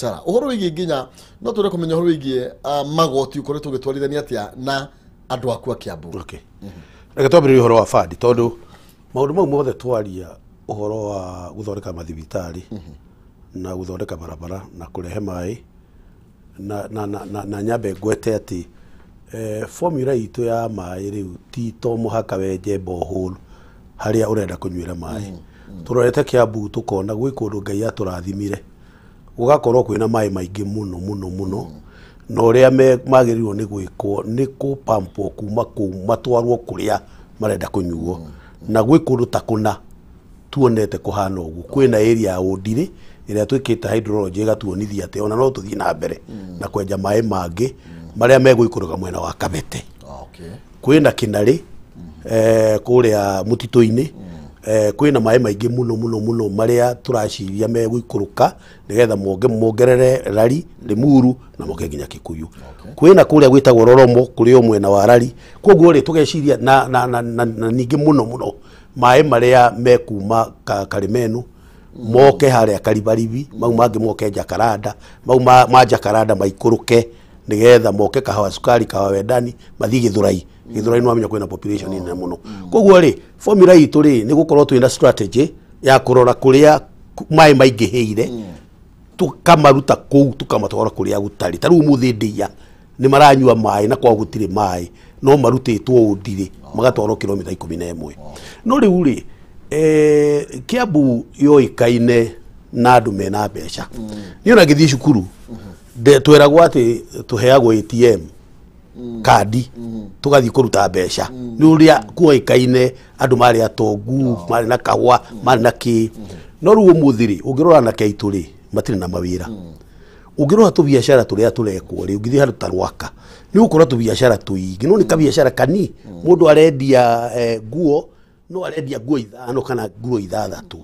biacara uhoro wigie nginya no tå re kå menya å ah, magoti å koretwo å gä twarithania atä a na andå aku a kä ambu mhm. reke twambä rä ria å horo wa bandi tondå maå ndå mau mothe twaria å horo wa gå thondeka mathibitarä mhm. na gå thondeka barabara na kå rehe maä na, na, na, na, na nyambe ngwete atä eh, formula itå ya maä rä u ti to må haka wenje bohol harä a å renda kå nyuä ra maä mhm. tå rorete kä ambu tå kona gwä kå ndå ngai atå rathimire ugakorwo kwina maä maingä må no må no må no na å rä a magä rä irwo nä gwä kwo nä kå kuma kå matwarwo kå rä a marenda kå nyuo na gwä kå ndå ta kå na tuonete kå hana å guo kwä na ä ya å ndirä ä rä a twä kä te atä ona no tå thiä na mbere na kwenja maä mangä marä a megå ikå mwena wa kabete ah, kwä na kä narä mm. eh, kå rä a må titå-inä mm. Eh, kwina maä maingä må no må no må no marä a tå raciria megå ikå rå ka nä getha mongerere rari rä muru na moke nginya kä kå yå kwä na kå rä a gwä tagwo roromo kå rä o mwena wa rari koguo rä tå geciria na ningä må no må no maä marä a mekuma karimeno mm. moke harä a karibaribi mau mangä moke jakaranda mau ma jakaranda maikå rå ke nä getha moke kahawa sukari kahawa wendani mathiä thå rai githurano wamenya kwina population ina na muno mm. mm. koguo ri formula itu ri ni gukorwo twina strategy ya kurora kuria mai maingihire mm. tukamaruta kuu tukamatwara kuria gutari tariu muthi ndia ni maranyua mai na kwa gutire mai no marutitwo ndire oh. magatwarwo kilomita ikumi na imwe oh. no riu ri eh, kiambu yoikaine na andu mena mbeca mm. niona ngithii cukuru mm -hmm. tweragwo ati tuheagwo atm kandi tugathi kuruta mbeca a uria kuoikaine andu mari atongu mari na kahwa mari na ki no ruo muthiri ungirora na keitu ri matire na mawira ungirora tu biashara turia turekwo ri ungithi handu tarwaka ni ukora tu biashara ingä no ni kabiacara kani ndå arendia eh, nguo eh, no arendia nguo ithano kana nguo ithathatu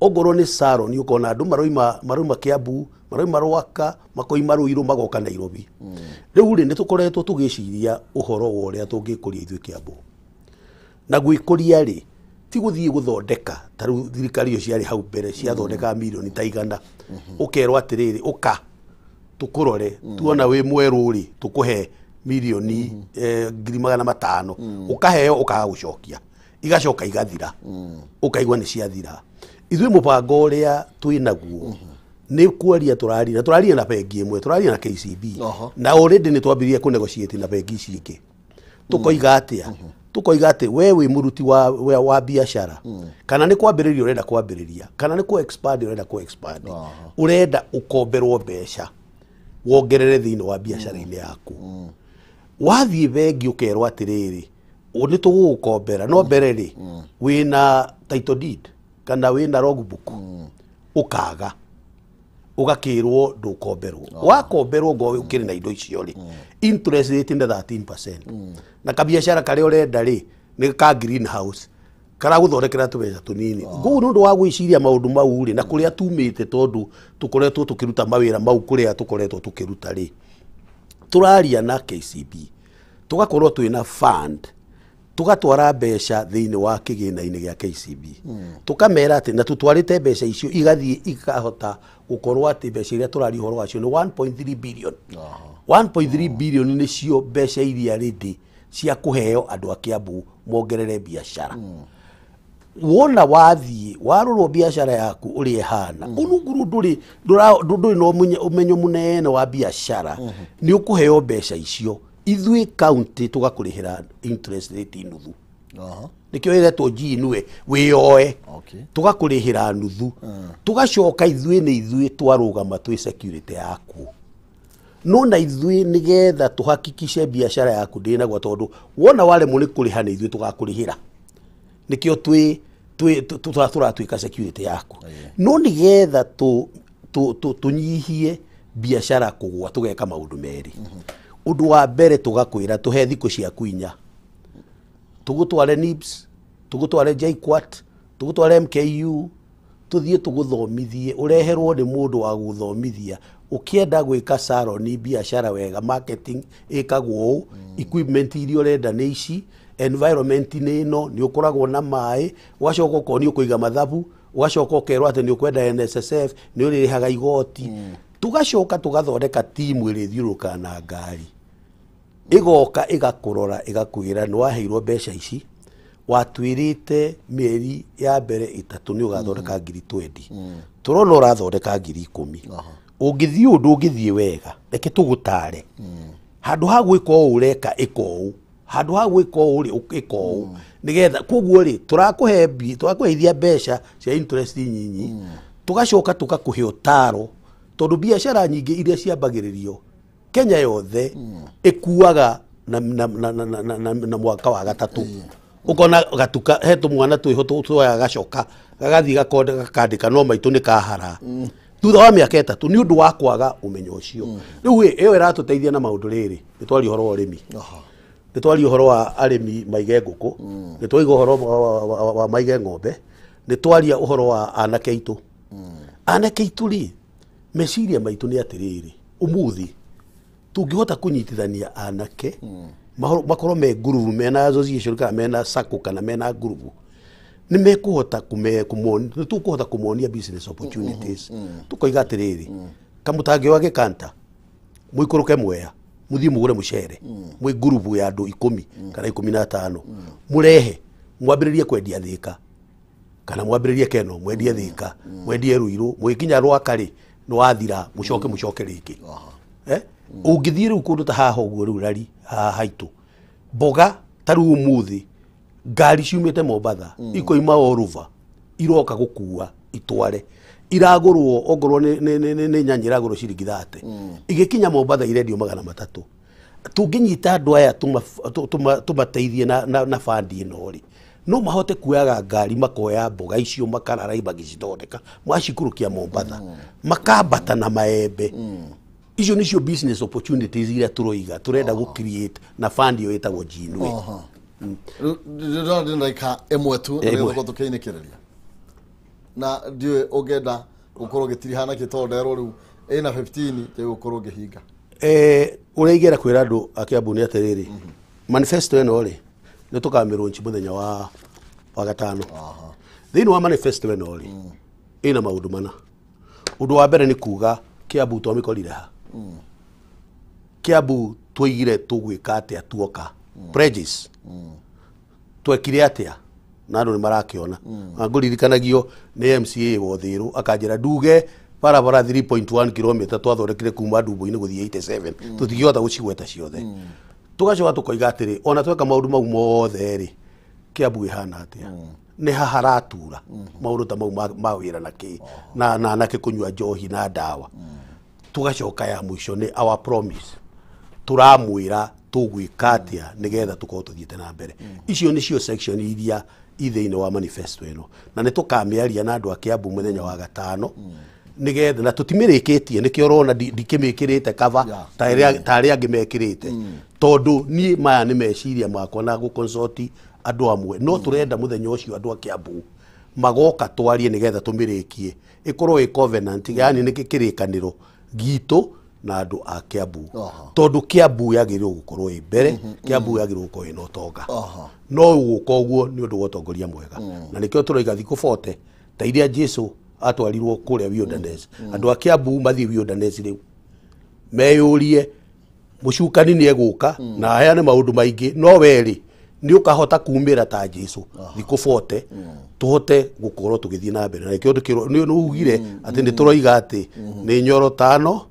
ongorwo nä salon ukona andå maroima maroima kiambu maroima rwaka makoima irå magoka nairobi rä u rä nä tå koretwo tå gä ciria å horo wa å rä a tå ngä kå ria ithuä kä na gwä kå ria rä ti gå thiä gå thondeka ta u thirikari icio ciarä hau mbere ciathondeka mirioni ta igana å kerwo atä rä rä å ka tå kå rore tuona wä mwerå rä tå kå he mirioni eh, ngiri magana matano å kaheo å kaga gå cokia igacoka igathira ukaigua ni ciathira å rä a twä naguo nä kwaria tå tũraria na bengi tå tũraria na KCB na already nĩ twambirie kũnegociate na bengi ici ingĩ tũkoiga atĩa tukoiga atä we wä må ruti wa, wa, wa biacara kana nä kwambä rä ria å renda kwambä rä ria kana nä kå å renda kå å renda å komberwo mbeca wongerere thä inä wa biacara-inä yaku mm. wathiä bengi å kerwo atä rä rä nä tå gå gå kombera no mbere rä wä na title kana wä na logbook å kaga å gakä rwo ndå komberwo ah. wakomberwo ngo å kä rä na indo icio rä hmm. interest rate 13 hmm. na kabiacara karä a å renda rä nä ka greenhouse karagũthondekera tũbeca tũnini ah. ngũu nĩ ndå wa gwĩciria maũndũ mau rĩ na koretwo tå kä ruta mawä ra mau kä ruta rä tå raria na KCB gakorwo twä na fund tugatwara mbeca thiini wa kigina-ini gia KCB mm. tukamera ati na tutwarite mbeca icio igathii ikahota gukorwo ati mbeca iria turaria uhoro wacio ni 1.3 billion uh 1.3 uh. billion cio mbeca iria rindi cia kuheo andu a Kiambu mongerere biacara hmm. wona wathii warorwo biacara yaku uri ehana mm. ununguru nduri nduri no umenyo munene wa biacara mm -hmm. ni ukuheo mbeca icio ithuĩ kaunti tũgakurĩhĩra interest rate nuthu nĩkĩo ĩretwo ji rä hä ra nuthu gacoka ithuä nä ithuä twarå gama security yaku no na getha tå hakikice biacara yaku ndĩnagwa tondå wona waremwo nĩ kũrĩha nĩ ithuĩ tũgakũrĩhĩra nĩkĩo twĩ tũratuĩka security yaku no getha tå nyihie biacara kũgwa tũgeka maũndũ merĩ mhm undu wa mbere tugakwira tuhe thiku ciaku inya tugutware NIPS tugutware JKUAT tugutware MKU tuthie tuguthomithie ureherwo ni mundu wa guthomithia ukienda gwika salon biashara wega marketing ikagwo u mm. equipment iria urenda ni ici environment ni ino ni ukoragwo na mai wacoka ukorwo ni ukuiga mathabu ugacoka ukerwo ati ni ukwenda NSSF ni uririhaga igoti mm. tugacoka tugathondeka timu irithiururukaga na ngari igoka igakurora igakwĩra nĩ waheirwo mbeca ici watwirite mĩeri ya mbere itatu ni ugathondeka mm. ngiri twendi mm. tũrona urathondeka ngiri ikũmi ũngĩthiĩ undu ungithie wega reke tugutare mm. handu ha gwĩka ũũ ũreka ĩka ũũ handũ ha gwĩka ũũ rĩ ĩka ũũ nĩgetha koguo rĩ tũrakũhe mbi tũrakũheithia mbeca cia interest nyinyi tũgacoka tukakuhe utaro tondũ biacara nyingĩ iria ciambagĩrĩrio kenya yothe ikuaga hmm. na, na, na, na, na, na, na, na mwaka wa gatatu ukona hmm. gatuka he tumwana twiho twoyaga gacoka gagathiĩ gakandĩka no maitũ nĩ kahara hmm. thutha wa mĩaka ĩtatũ nĩ ũndũ wa kwaga ũmenyo ũcio rĩu ĩyo ĩratũteithia na maũndũ rĩrĩ nĩ twaria ũhoro wa ũrĩmi nĩ twaria ũhoro wa arĩmi maige ngũkũ nĩ twaiga ũhoro wa maige ng'ombe nĩ twaria ũhoro wa anake aitũ anake aitũ rĩ meciria maitũ nĩ atĩrĩrĩ ũmũthĩ tungihota kunyitithania anake mm. makorwo me ngurubu mena association kana mena sako kana mena ngurubu nä mekuhota nä tå kå hota kå monia tå koiga atä rä rä kamå tangä wage kanta må ikå rå ke mwea må thiä må gå re må cere mwä mm. ngurubu ya andå ikå mi mm. kana ikå mi na tano må mm. rehe mwambä rä rie kwendia thä ka kana mwambä rä rie keno mwendie thä ka mwendie rå irå mwä kinya rwakarä nä wathira må coke må coke rä ngä ungithie riu kundu ta haha rä riu rari haha haitu mboga ta riu umuthi ngari ciumite mombatha mm. ikoima oruva iroka gukua itware iragurwo ongorwo nä nyanya iragurwo ciringi thate mm. igä kinya mombatha irendio magana matatå tungĩnyita andå aya tũmateithie na, na, na bandi ĩno rĩ no mahote kuoyaga ngari makoya mboga icio makarara magĩcithondeka kia mombatha mm. makambata na maembe mm icio nicio business opportunities iria turoiga turenda gå create na fund yo itagwo jinwe ndä ndä ndaika ä mwe tu nä gå tå kä inä kä rä ria na ndiå å ngenda gå korwo gä tirihana kä tondå nderwo rä u ä na kä gå korwo ngä hinga å rä a ingera kwä ra andå akäambu nä atä rä mhm. rä manifesto ä no rä nä tå kamä rå nci må thenya wa wa gatano thä inä wa manifesto ä no rä ä mm. na maå ndå mana å ndå wa mbere nä kuga kä ambu twamä korire ha kiambu twaigire tugwika atia tuoka prejudice twekire atia na andu nimarakiona mm. nguririkanagiyo ni MCA wothiru akanjira nduge barabara 3.1 km twathondekire kuma ndumbo-inä gå thiä 87 mm. tå tigähota gå cigweta ciothe mm. tå gacoka tå koiga atä rä ona tweka maå ndå mau motherä rä kä ambu gä hana atäa nä haharatura maå ndå ta mau mawä ra na kä na kä kå nyua njohi na ndawa mm tugacoka ya mwisho ni our promise turamwira tugwika atia nigetha tukorwo tuthiite na mbere icio nicio section iria ithä-inä wa manifesto ino no na nä tå kamä na andå a muthenya må thenya wa gatano nigetha na tutimä rä kä tie nä kä ndikä mä kä rä kava tarä angä mekä rä te mm. tondå niä maya nä meciria makwa na gå konsoti amwe no mm. tå renda må thenya å cio andå magoka twarie nigetha tå mä rä kie ä korwo mm. yani nikikirikaniro kä rä kanä ro gitå na andu a kiambu tondu kiambu gå gukorwo i mbere mhm, mhm. kiambu yagiriirwo mm. na å tonga no guo nä ni undu wa tongoria mwega na nikio turoiga thiku bote ta iria jesu atwarirwo kuria wiodanes mm, mm. andu a kiambu meyå rie riu meyurie nä ni eguka na maå maundu maingi no weri ni ukahota ra ta Jesu thikå bote mm. tå hote tugithie na mbere na thiä ndikiro ni ugire mm, mm, ati tå roiga atä mm-hmm. ni nyoro tano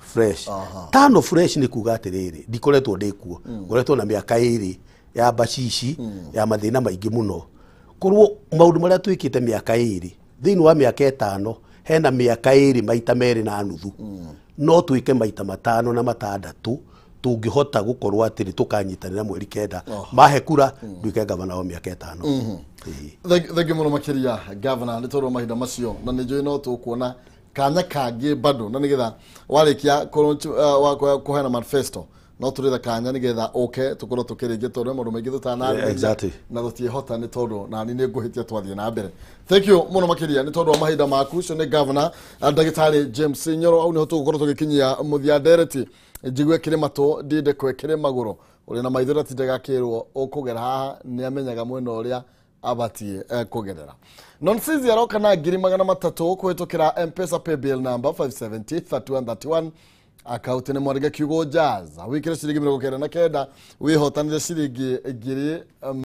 fresh tano fresh ni kuga atiriri ndä ndikuo ngoretwo na miaka iri ya bashishi ya maingä maingi muno korwo mä aka ä miaka iri iniä wa miaka etano hena miaka iri maita meri na nuthu no ke maita matano na matandatu tungihota gukorwa atiri tukanyitanira mweri kenda oh. mahe kura mm. nduike gavana wa miaka itano mm-hmm. thengi muno makiria gavana ni tondu mahinda macio na ni njui no tukuona kanya kangi bado na nigetha warikia kuheana uh, manifesto no turi rä kanya nigetha oke å tukirije tå korwo tå kä rä na tondå hota ni maingä na ni tiähota twathie na mbere thank you må makiria makä ria nä tondå wa mahinda maku cio nä gavana uh, ndagä james nyoro au ni hotu tå gå muthia tå njigue kä rä matå ndiende kä rä magå rå å rä na maithå rä atindegakä rwo å kå gera haha nä amenyaga mwena å rä a abatiä eh, kå gerera nonsizi aroka na ngiri magana matatå kå hä tå kä ra mpesa paybill number 5703131 akaunti nä mwarä kiugo jazz wä re ciringi mä kenda na kenda wä hotanä re ciringi ngiri um,